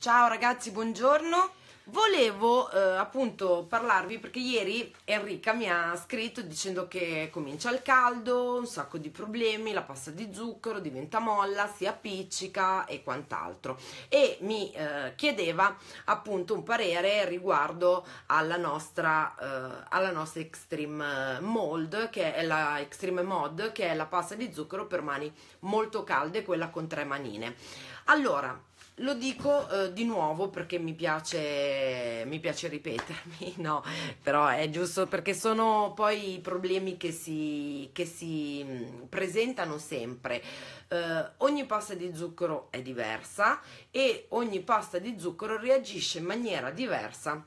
Ciao ragazzi, buongiorno. Volevo eh, appunto parlarvi perché ieri Enrica mi ha scritto dicendo che comincia il caldo, un sacco di problemi, la pasta di zucchero diventa molla, si appiccica e quant'altro e mi eh, chiedeva appunto un parere riguardo alla nostra, eh, alla nostra Extreme Mold che è la Extreme Mod che è la pasta di zucchero per mani molto calde, quella con tre manine. Allora, lo dico eh, di nuovo perché mi piace, mi piace ripetermi, no, però è giusto perché sono poi i problemi che si, che si mm, presentano sempre. Eh, ogni pasta di zucchero è diversa e ogni pasta di zucchero reagisce in maniera diversa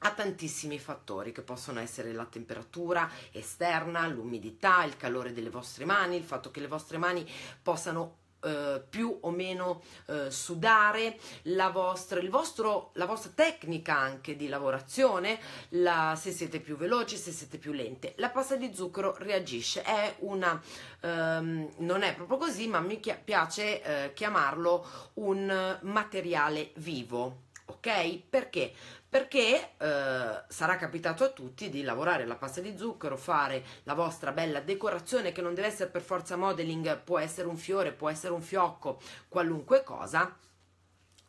a tantissimi fattori che possono essere la temperatura esterna, l'umidità, il calore delle vostre mani, il fatto che le vostre mani possano eh, più o meno eh, sudare, la vostra, vostro, la vostra tecnica anche di lavorazione, la, se siete più veloci, se siete più lente. La pasta di zucchero reagisce, è una, ehm, non è proprio così, ma mi piace eh, chiamarlo un materiale vivo. Ok? Perché? perché eh, sarà capitato a tutti di lavorare la pasta di zucchero, fare la vostra bella decorazione che non deve essere per forza modeling, può essere un fiore, può essere un fiocco, qualunque cosa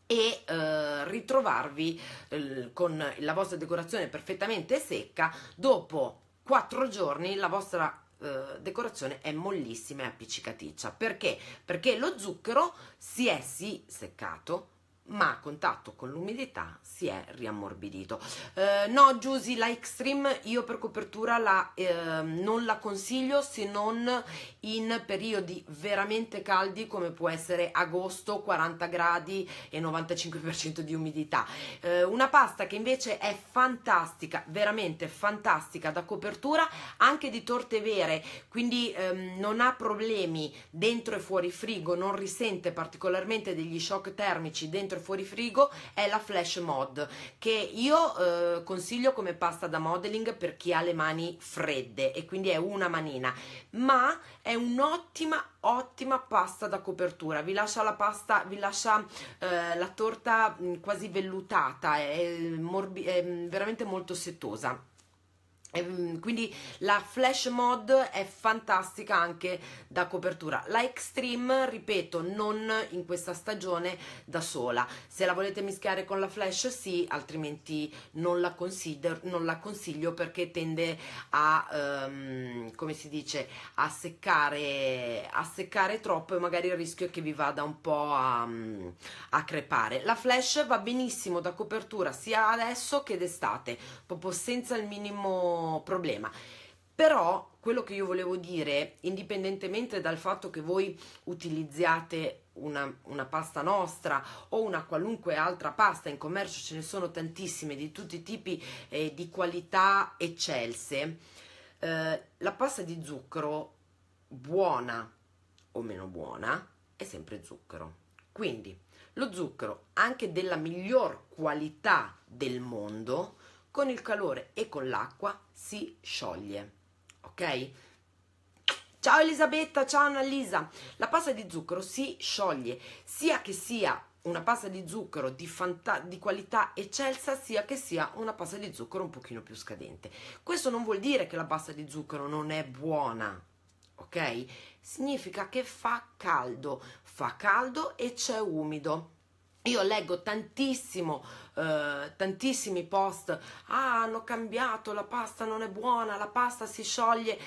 e eh, ritrovarvi eh, con la vostra decorazione perfettamente secca dopo quattro giorni la vostra eh, decorazione è mollissima e appiccicaticcia perché perché lo zucchero si è sì seccato ma a contatto con l'umidità si è riammorbidito. Eh, no, Giusy, la Extreme io per copertura la, eh, non la consiglio se non in periodi veramente caldi come può essere agosto, 40 gradi e 95% di umidità. Eh, una pasta che invece è fantastica, veramente fantastica da copertura, anche di torte vere, quindi ehm, non ha problemi dentro e fuori frigo, non risente particolarmente degli shock termici dentro fuori frigo è la Flash Mod, che io eh, consiglio come pasta da modeling per chi ha le mani fredde e quindi è una manina, ma è un'ottima ottima pasta da copertura, vi lascia la pasta, vi lascia eh, la torta mm, quasi vellutata, è, eh, è mm, veramente molto setosa Ehm, quindi la flash mod è fantastica anche da copertura la extreme ripeto non in questa stagione da sola se la volete mischiare con la flash sì altrimenti non la, non la consiglio perché tende a um, come si dice a seccare, a seccare troppo e magari il rischio è che vi vada un po' a, a crepare la flash va benissimo da copertura sia adesso che d'estate proprio senza il minimo problema. Però quello che io volevo dire, indipendentemente dal fatto che voi utilizziate una, una, pasta nostra o una qualunque altra pasta, in commercio ce ne sono tantissime di tutti i tipi eh, di qualità eccelse, eh, la pasta di zucchero buona o meno buona è sempre zucchero. Quindi lo zucchero, anche della miglior qualità del mondo, con il calore e con l'acqua si scioglie. Ok? Ciao Elisabetta, ciao Annalisa. La pasta di zucchero si scioglie sia che sia una pasta di zucchero di, fanta- di qualità eccelsa sia che sia una pasta di zucchero un pochino più scadente. Questo non vuol dire che la pasta di zucchero non è buona, ok? Significa che fa caldo, fa caldo e c'è umido. Io leggo tantissimo, eh, tantissimi post, ah hanno cambiato, la pasta non è buona, la pasta si scioglie,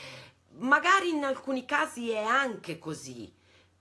magari in alcuni casi è anche così,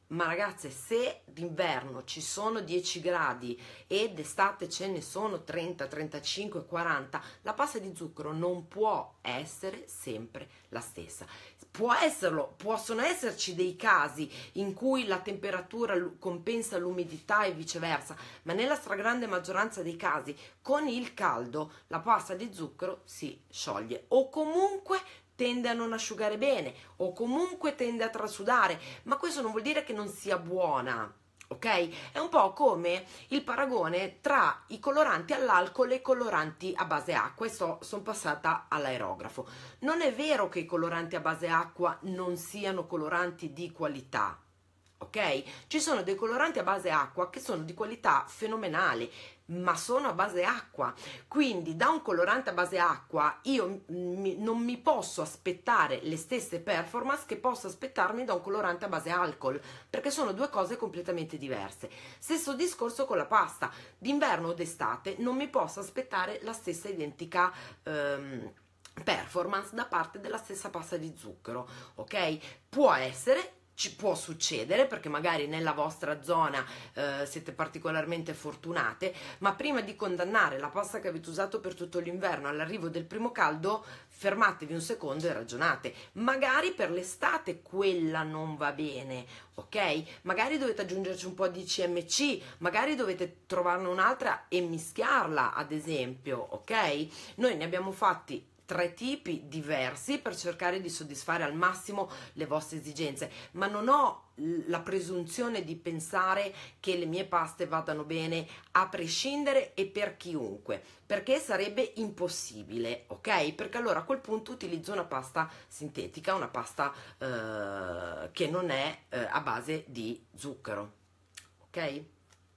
ma ragazze se d'inverno ci sono 10 gradi e d'estate ce ne sono 30, 35, 40, la pasta di zucchero non può essere sempre la stessa. Può esserlo, possono esserci dei casi in cui la temperatura compensa l'umidità e viceversa, ma nella stragrande maggioranza dei casi con il caldo la pasta di zucchero si scioglie o comunque tende a non asciugare bene o comunque tende a trasudare, ma questo non vuol dire che non sia buona. Ok? È un po' come il paragone tra i coloranti all'alcol e i coloranti a base acqua e so, sono passata all'aerografo. Non è vero che i coloranti a base acqua non siano coloranti di qualità, ok? Ci sono dei coloranti a base acqua che sono di qualità fenomenale, ma sono a base acqua. Quindi da un colorante a base acqua io mi, non mi posso aspettare le stesse performance che posso aspettarmi da un colorante a base alcol, perché sono due cose completamente diverse. Stesso discorso con la pasta. D'inverno o d'estate non mi posso aspettare la stessa identica ehm, performance da parte della stessa pasta di zucchero, ok? Può essere ci può succedere perché magari nella vostra zona eh, siete particolarmente fortunate, ma prima di condannare la pasta che avete usato per tutto l'inverno all'arrivo del primo caldo, fermatevi un secondo e ragionate. Magari per l'estate quella non va bene, ok? Magari dovete aggiungerci un po' di CMC, magari dovete trovarne un'altra e mischiarla, ad esempio, ok? Noi ne abbiamo fatti tre tipi diversi per cercare di soddisfare al massimo le vostre esigenze, ma non ho la presunzione di pensare che le mie paste vadano bene a prescindere e per chiunque, perché sarebbe impossibile, ok? Perché allora a quel punto utilizzo una pasta sintetica, una pasta eh, che non è eh, a base di zucchero, ok?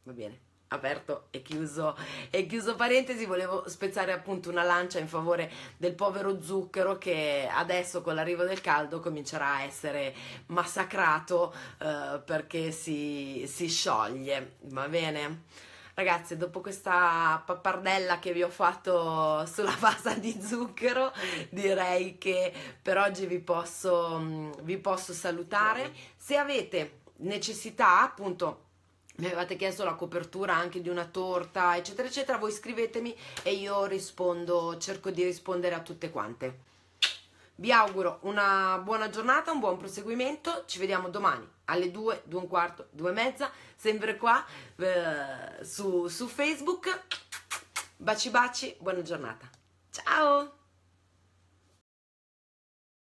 Va bene aperto e chiuso, e chiuso parentesi, volevo spezzare appunto una lancia in favore del povero zucchero che adesso con l'arrivo del caldo comincerà a essere massacrato eh, perché si, si scioglie, va bene? Ragazzi, dopo questa pappardella che vi ho fatto sulla pasta di zucchero, direi che per oggi vi posso, mm, vi posso salutare. Se avete necessità, appunto, mi avevate chiesto la copertura anche di una torta, eccetera, eccetera, voi scrivetemi e io rispondo, cerco di rispondere a tutte quante. Vi auguro una buona giornata, un buon proseguimento, ci vediamo domani alle 2, 2 e un quarto, 2 e mezza, sempre qua eh, su, su Facebook. Baci baci, buona giornata. Ciao!